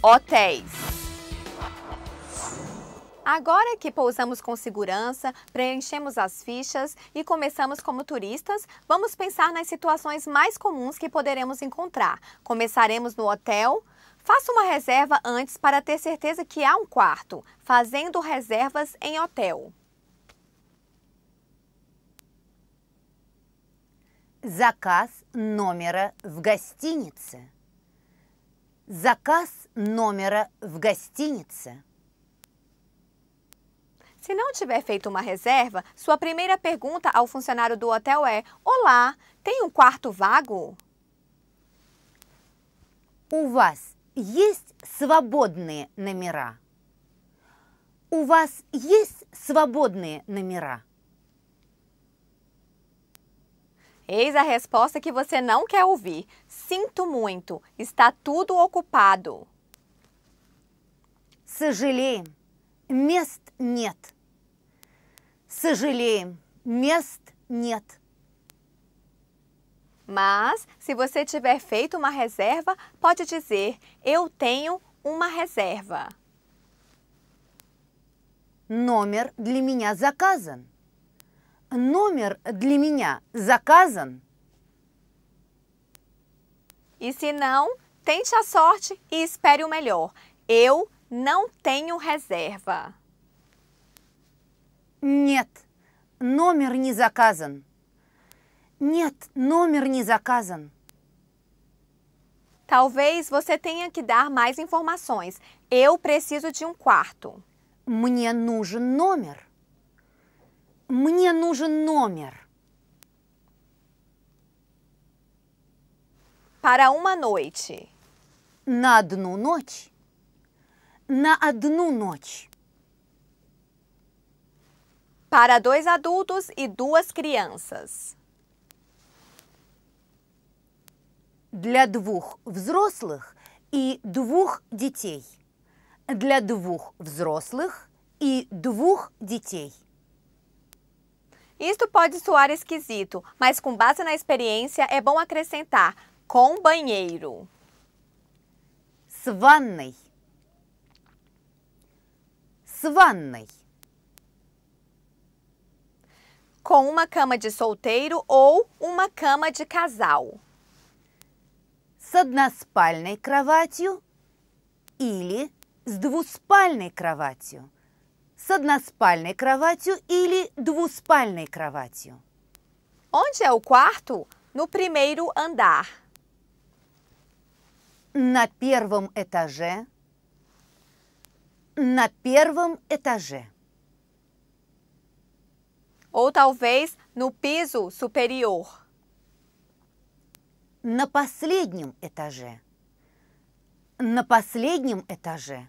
Hotéis. Agora que pousamos com segurança, preenchemos as fichas e começamos como turistas, vamos pensar nas situações mais comuns que poderemos encontrar. Começaremos no hotel. Faça uma reserva antes para ter certeza que há um quarto, fazendo reservas em hotel. Заказ номера в гостинице. Заказ номера в гостинице. Se não tiver feito uma reserva, sua primeira pergunta ao funcionário do hotel é: Olá, tem um quarto vago? У вас есть свободные номера? У вас есть свободные номера? Eis a resposta que você não quer ouvir. Sinto muito, está tudo ocupado. Сожалеем, мест нет. Сожалеем, мест нет. Mas, se você tiver feito uma reserva, pode dizer: Eu tenho uma reserva. Номер для меня заказан номер для меня заказан? E se não, tente a sorte e espere o melhor. Eu não tenho reserva. Нет, номер не заказан. Нет, номер не заказан. Talvez você tenha que dar mais informações. Eu preciso de um quarto. Мне нужен номер. Мне нужен номер. Para uma noite. На одну ночь. На одну ночь. Para dois adultos e duas crianças. Для двух взрослых и двух детей. Для двух взрослых и двух детей. Isto pode soar esquisito, mas com base na experiência é bom acrescentar com banheiro. С ванной. С ванной. Com uma cama de solteiro ou uma cama de casal. С односпальной кроватью или с двуспальной кроватью. с односпальной кроватью или двуспальной кроватью? Onde é o quarto? No primeiro andar. На первом этаже. На первом этаже. Ou talvez no piso superior. На последнем этаже. На последнем этаже.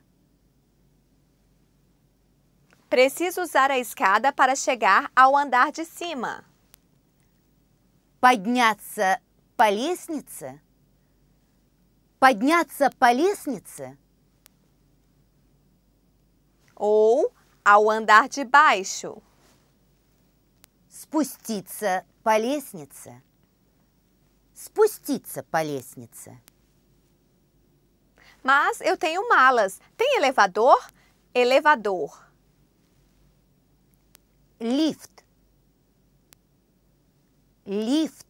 Preciso usar a escada para chegar ao andar de cima. Подняться по лестнице. Подняться по лестнице. Ou ao andar de baixo. Спуститься по лестнице. Спуститься по лестнице. Mas eu tenho malas. Tem elevador? Elevador lift, lift.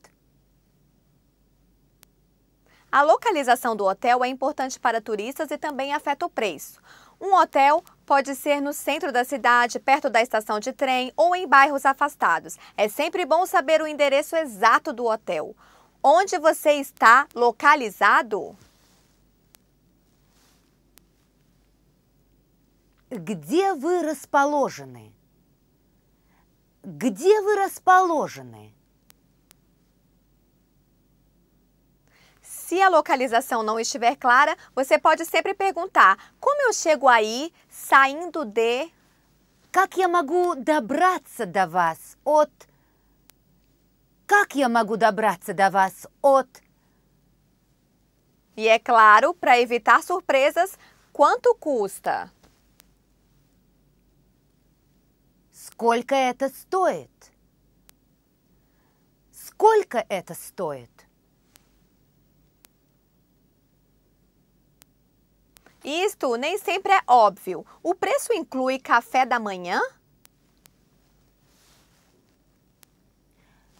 A localização do hotel é importante para turistas e também afeta o preço. Um hotel pode ser no centro da cidade, perto da estação de trem ou em bairros afastados. É sempre bom saber o endereço exato do hotel. Onde você está localizado? Где вы расположены? Где вы расположены? Se a localização não estiver clara, você pode sempre perguntar: Como eu chego aí saindo de? Как я могу добраться до вас от? Как я могу добраться до вас от? E é claro, para evitar surpresas, quanto custa? Сколько это стоит? Сколько это стоит? Isto nem sempre é óbvio. O preço inclui café da manhã?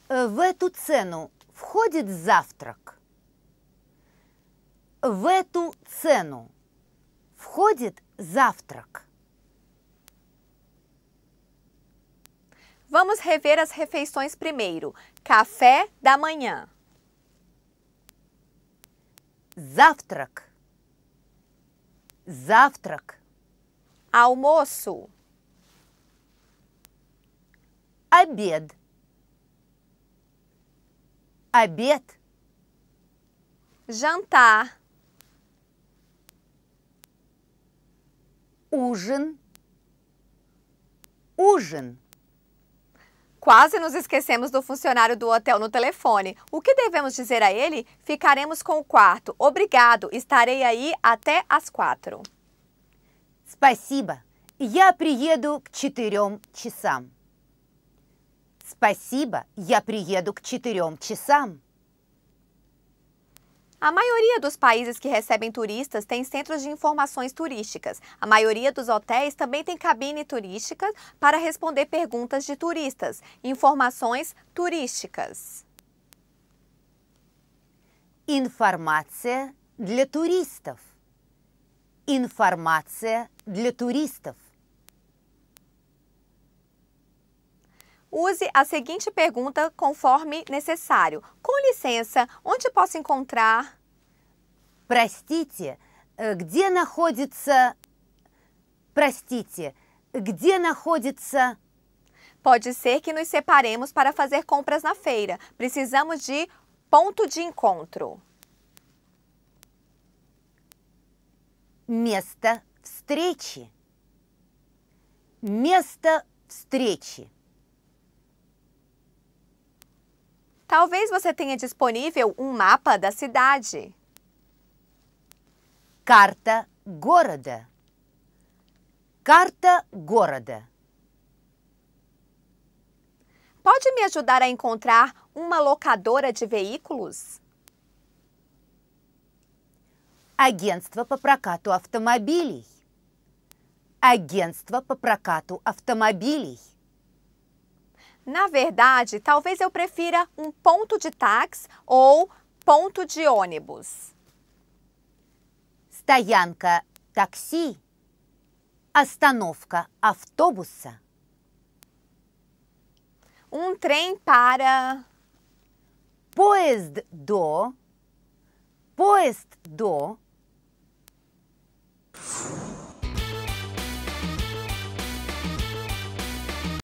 Э, в эту цену входит завтрак. В эту цену входит завтрак. Vamos rever as refeições primeiro. Café da manhã. Завтрак. Завтрак. Almoço. Обед. Обед. Jantar. Ужин. Ужин. Quase nos esquecemos do funcionário do hotel no telefone. O que devemos dizer a ele? Ficaremos com o quarto. Obrigado, estarei aí até às quatro. Спасибо. Я приеду к четырем часам. Спасибо, я приеду к четырем часам. A maioria dos países que recebem turistas tem centros de informações turísticas. A maioria dos hotéis também tem cabine turística para responder perguntas de turistas. Informações turísticas. Информация для turistas. Информация для туристов. Use a seguinte pergunta conforme necessário. Com licença, onde posso encontrar? Простите, э, где находится... Простите, где находится... Pode ser que nos separemos para fazer compras na feira. Precisamos de ponto de encontro. Место встречи. Место встречи. Talvez você tenha disponível um mapa da cidade. Carta города. Carta города. Pode me ajudar a encontrar uma locadora de veículos? Агентство по прокату автомобилей. Агентство по прокату автомобилей. Na verdade, talvez eu prefira um ponto de táxi ou ponto de ônibus. Стоянка такси, остановка автобуса. Um trem para поезд до, поезд до.